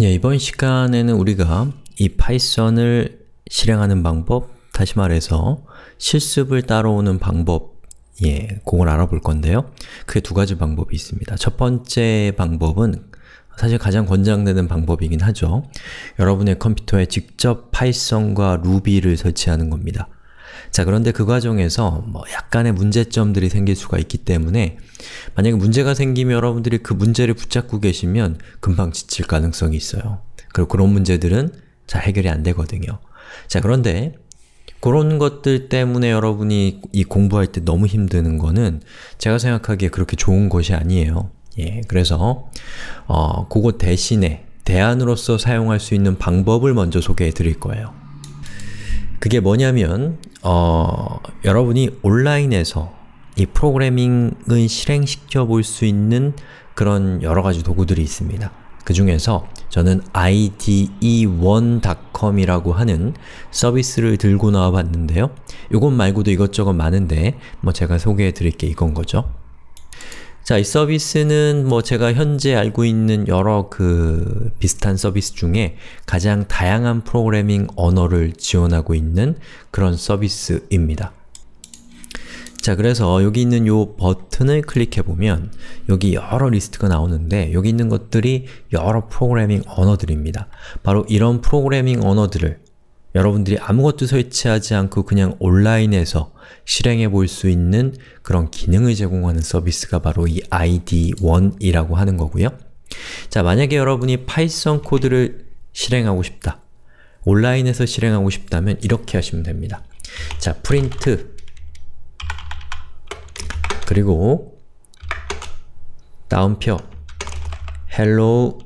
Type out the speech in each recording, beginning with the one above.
예, 이번 시간에는 우리가 이 파이썬을 실행하는 방법, 다시 말해서 실습을 따라오는 방법 예, 그걸 알아볼 건데요. 그게 두 가지 방법이 있습니다. 첫 번째 방법은 사실 가장 권장되는 방법이긴 하죠. 여러분의 컴퓨터에 직접 파이썬과 루비를 설치하는 겁니다. 자, 그런데 그 과정에서 뭐 약간의 문제점들이 생길 수가 있기 때문에 만약에 문제가 생기면 여러분들이 그 문제를 붙잡고 계시면 금방 지칠 가능성이 있어요. 그리고 그런 문제들은 잘 해결이 안 되거든요. 자, 그런데 그런 것들 때문에 여러분이 이 공부할 때 너무 힘드는 거는 제가 생각하기에 그렇게 좋은 것이 아니에요. 예, 그래서 어, 그거 대신에 대안으로서 사용할 수 있는 방법을 먼저 소개해 드릴 거예요. 그게 뭐냐면 어, 여러분이 온라인에서 이 프로그래밍을 실행시켜 볼 수 있는 그런 여러 가지 도구들이 있습니다. 그 중에서 저는 ide1.com이라고 하는 서비스를 들고 나와 봤는데요. 이것 말고도 이것저것 많은데 뭐 제가 소개해 드릴 게 이건 거죠. 자, 이 서비스는 뭐 제가 현재 알고 있는 여러 그 비슷한 서비스 중에 가장 다양한 프로그래밍 언어를 지원하고 있는 그런 서비스입니다. 자 그래서 여기 있는 요 버튼을 클릭해보면 여기 여러 리스트가 나오는데 여기 있는 것들이 여러 프로그래밍 언어들입니다. 바로 이런 프로그래밍 언어들을 여러분들이 아무것도 설치하지 않고 그냥 온라인에서 실행해 볼 수 있는 그런 기능을 제공하는 서비스가 바로 이 id1이라고 하는 거고요. 자, 만약에 여러분이 파이썬 코드를 실행하고 싶다. 온라인에서 실행하고 싶다면 이렇게 하시면 됩니다. 자, 프린트 그리고 다운표 hello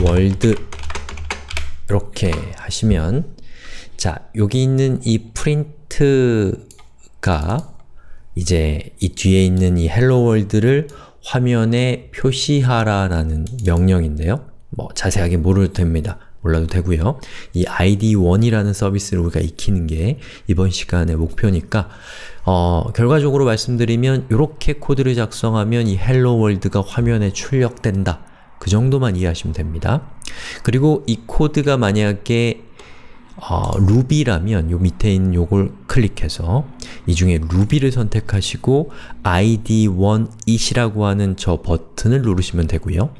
world 이렇게 하시면 자 여기 있는 이 프린트가 이제 이 뒤에 있는 이 헬로 월드를 화면에 표시하라라는 명령인데요. 뭐 자세하게 모르도 됩니다. 몰라도 되고요. 이 id1이라는 서비스를 우리가 익히는 게 이번 시간의 목표니까 어, 결과적으로 말씀드리면 이렇게 코드를 작성하면 이 헬로 월드가 화면에 출력된다. 그 정도만 이해하시면 됩니다. 그리고 이 코드가 만약에 어, 루비라면 요 밑에 있는 요걸 클릭해서 이 중에 루비를 선택하시고 id1it이라고 하는 저 버튼을 누르시면 되고요.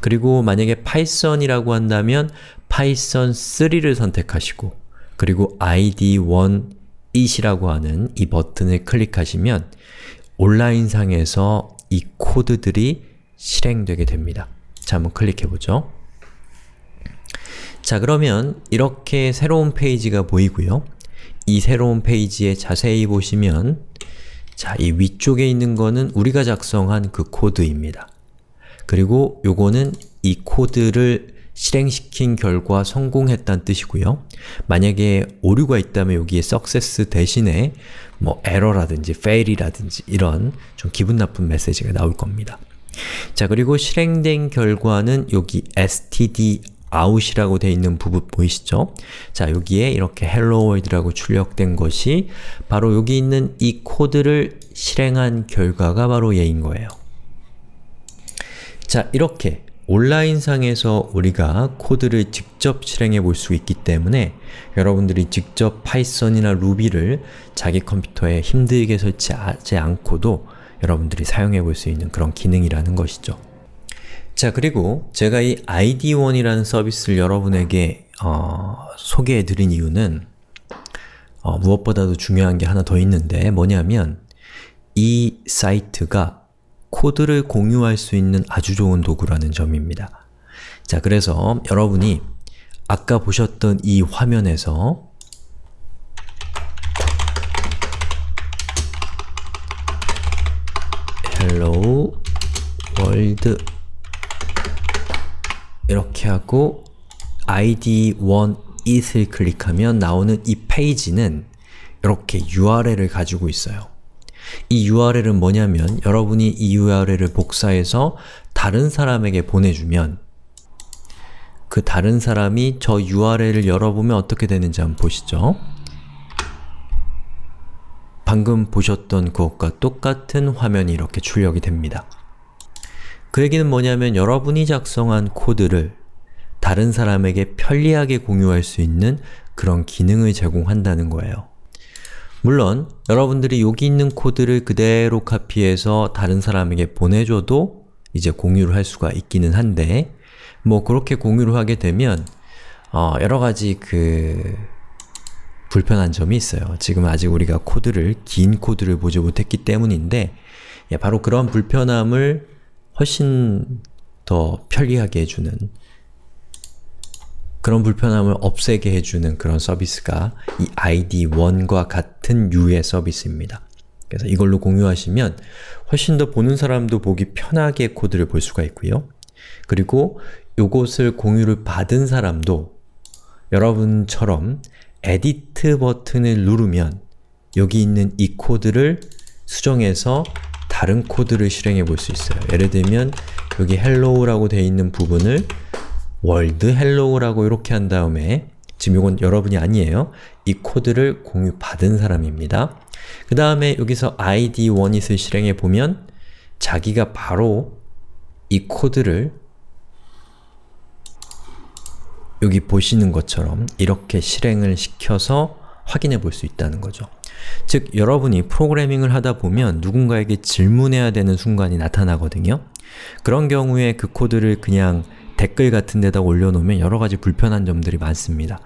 그리고 만약에 파이썬이라고 한다면 파이썬3를 선택하시고 그리고 id1it이라고 하는 이 버튼을 클릭하시면 온라인상에서 이 코드들이 실행되게 됩니다. 자, 한번 클릭해보죠. 자 그러면 이렇게 새로운 페이지가 보이고요. 이 새로운 페이지에 자세히 보시면 자, 이 위쪽에 있는 거는 우리가 작성한 그 코드입니다. 그리고 요거는 이 코드를 실행시킨 결과 성공했다는 뜻이고요. 만약에 오류가 있다면 여기에 success 대신에 뭐 error라든지 fail이라든지 이런 좀 기분 나쁜 메시지가 나올 겁니다. 자, 그리고 실행된 결과는 여기 s t d 아웃이라고 되어 있는 부분 보이시죠? 자, 여기에 이렇게 hello world라고 출력된 것이 바로 여기 있는 이 코드를 실행한 결과가 바로 얘인 거예요. 자, 이렇게 온라인상에서 우리가 코드를 직접 실행해 볼 수 있기 때문에 여러분들이 직접 파이썬이나 루비를 자기 컴퓨터에 힘들게 설치하지 않고도 여러분들이 사용해 볼 수 있는 그런 기능이라는 것이죠. 자, 그리고 제가 이 id1이라는 서비스를 여러분에게 어, 소개해드린 이유는 어, 무엇보다도 중요한 게 하나 더 있는데 뭐냐면 이 사이트가 코드를 공유할 수 있는 아주 좋은 도구라는 점입니다. 자, 그래서 여러분이 아까 보셨던 이 화면에서 hello world 이렇게 하고 id1 it을 클릭하면 나오는 이 페이지는 이렇게 url을 가지고 있어요. 이 url은 뭐냐면 여러분이 이 url을 복사해서 다른 사람에게 보내주면 그 다른 사람이 저 url을 열어보면 어떻게 되는지 한번 보시죠. 방금 보셨던 그것과 똑같은 화면이 이렇게 출력이 됩니다. 그 얘기는 뭐냐면 여러분이 작성한 코드를 다른 사람에게 편리하게 공유할 수 있는 그런 기능을 제공한다는 거예요. 물론 여러분들이 여기 있는 코드를 그대로 카피해서 다른 사람에게 보내줘도 이제 공유를 할 수가 있기는 한데 뭐 그렇게 공유를 하게 되면 어, 여러가지 그 불편한 점이 있어요. 지금 아직 우리가 코드를, 긴 코드를 보지 못했기 때문인데 예, 바로 그런 불편함을 훨씬 더 편리하게 해주는 그런 불편함을 없애게 해주는 그런 서비스가 이 id1과 같은 유의 서비스입니다. 그래서 이걸로 공유하시면 훨씬 더 보는 사람도 보기 편하게 코드를 볼 수가 있고요. 그리고 요것을 공유를 받은 사람도 여러분처럼 에디트 버튼을 누르면 여기 있는 이 코드를 수정해서 다른 코드를 실행해 볼 수 있어요. 예를 들면 여기 hello라고 되어 있는 부분을 월드 헬로우라고 이렇게 한 다음에 지금 이건 여러분이 아니에요. 이 코드를 공유받은 사람입니다. 그 다음에 여기서 id 원잇을 실행해 보면 자기가 바로 이 코드를 여기 보시는 것처럼 이렇게 실행을 시켜서 확인해 볼 수 있다는 거죠. 즉, 여러분이 프로그래밍을 하다 보면 누군가에게 질문해야 되는 순간이 나타나거든요. 그런 경우에 그 코드를 그냥 댓글 같은 데다 올려놓으면 여러가지 불편한 점들이 많습니다.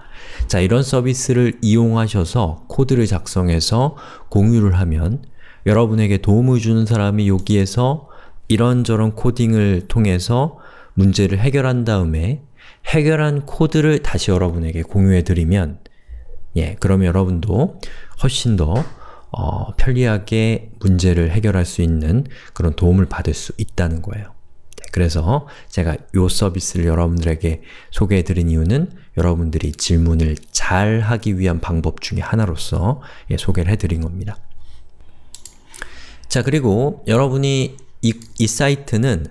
자, 이런 서비스를 이용하셔서 코드를 작성해서 공유를 하면 여러분에게 도움을 주는 사람이 여기에서 이런저런 코딩을 통해서 문제를 해결한 다음에 해결한 코드를 다시 여러분에게 공유해드리면 예, 그면 여러분도 훨씬 더 어, 편리하게 문제를 해결할 수 있는 그런 도움을 받을 수 있다는 거예요. 네, 그래서 제가 이 서비스를 여러분들에게 소개해드린 이유는 여러분들이 질문을 잘 하기 위한 방법 중에 하나로서 예, 소개를 해드린 겁니다. 자, 그리고 여러분이 이, 이 사이트는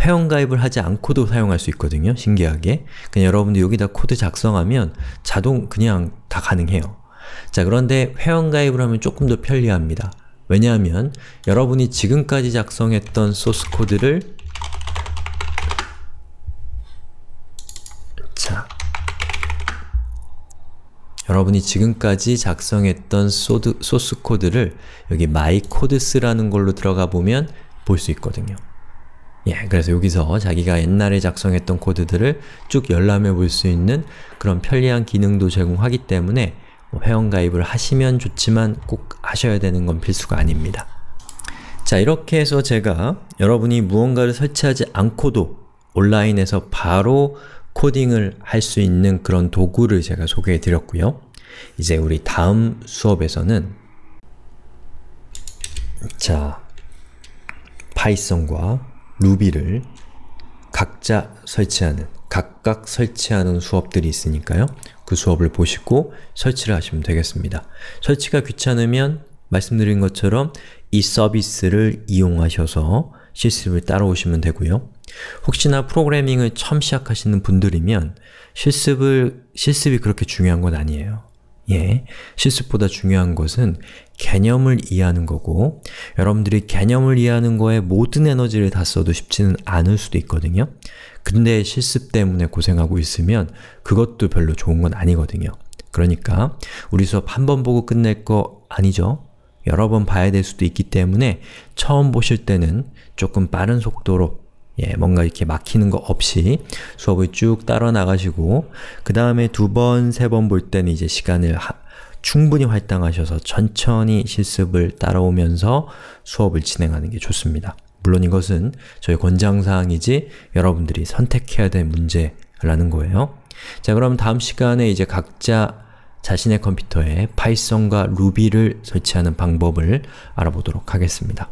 회원가입을 하지 않고도 사용할 수 있거든요, 신기하게. 그냥 여러분들 여기다 코드 작성하면 자동 그냥 다 가능해요. 자, 그런데 회원가입을 하면 조금 더 편리합니다. 왜냐하면 여러분이 지금까지 작성했던 소스 코드를 자 여러분이 지금까지 작성했던 소스 코드를 여기 마이코드스라는 걸로 들어가 보면 볼 수 있거든요. 예, 그래서 여기서 자기가 옛날에 작성했던 코드들을 쭉 열람해 볼 수 있는 그런 편리한 기능도 제공하기 때문에 뭐 회원가입을 하시면 좋지만 꼭 하셔야 되는 건 필수가 아닙니다. 자, 이렇게 해서 제가 여러분이 무언가를 설치하지 않고도 온라인에서 바로 코딩을 할 수 있는 그런 도구를 제가 소개해 드렸고요. 이제 우리 다음 수업에서는 자, 파이썬과 루비를 각자 설치하는, 각각 설치하는 수업들이 있으니까요. 그 수업을 보시고 설치를 하시면 되겠습니다. 설치가 귀찮으면 말씀드린 것처럼 이 서비스를 이용하셔서 실습을 따라오시면 되고요. 혹시나 프로그래밍을 처음 시작하시는 분들이면 실습을, 실습이 그렇게 중요한 건 아니에요. 예, 실습보다 중요한 것은 개념을 이해하는 거고 여러분들이 개념을 이해하는 거에 모든 에너지를 다 써도 쉽지는 않을 수도 있거든요. 근데 실습 때문에 고생하고 있으면 그것도 별로 좋은 건 아니거든요. 그러니까 우리 수업 한 번 보고 끝낼 거 아니죠? 여러 번 봐야 될 수도 있기 때문에 처음 보실 때는 조금 빠른 속도로 예, 뭔가 이렇게 막히는 거 없이 수업을 쭉 따라 나가시고 그 다음에 두 번, 세 번 볼 때는 이제 시간을 하, 충분히 활당하셔서 천천히 실습을 따라오면서 수업을 진행하는 게 좋습니다. 물론 이것은 저의 권장사항이지 여러분들이 선택해야 될 문제라는 거예요. 자 그럼 다음 시간에 이제 각자 자신의 컴퓨터에 파이썬과 루비를 설치하는 방법을 알아보도록 하겠습니다.